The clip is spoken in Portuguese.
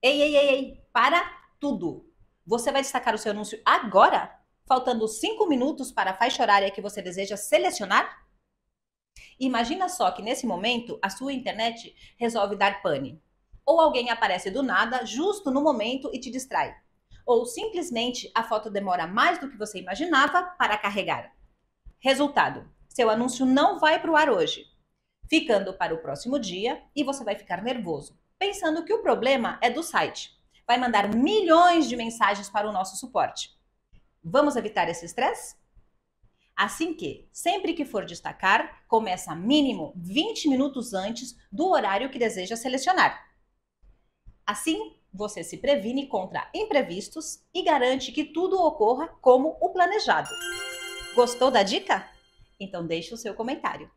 Ei, ei, ei, ei, para tudo. Você vai destacar o seu anúncio agora, faltando 5 minutos para a faixa horária que você deseja selecionar? Imagina só que nesse momento a sua internet resolve dar pane. Ou alguém aparece do nada, justo no momento, e te distrai. Ou simplesmente a foto demora mais do que você imaginava para carregar. Resultado: seu anúncio não vai para o ar hoje, ficando para o próximo dia e você vai ficar nervoso pensando que o problema é do site. Vai mandar milhões de mensagens para o nosso suporte. Vamos evitar esse estresse? Assim que, sempre que for destacar, começa mínimo 20 minutos antes do horário que deseja selecionar. Assim, você se previne contra imprevistos e garante que tudo ocorra como o planejado. Gostou da dica? Então deixe o seu comentário.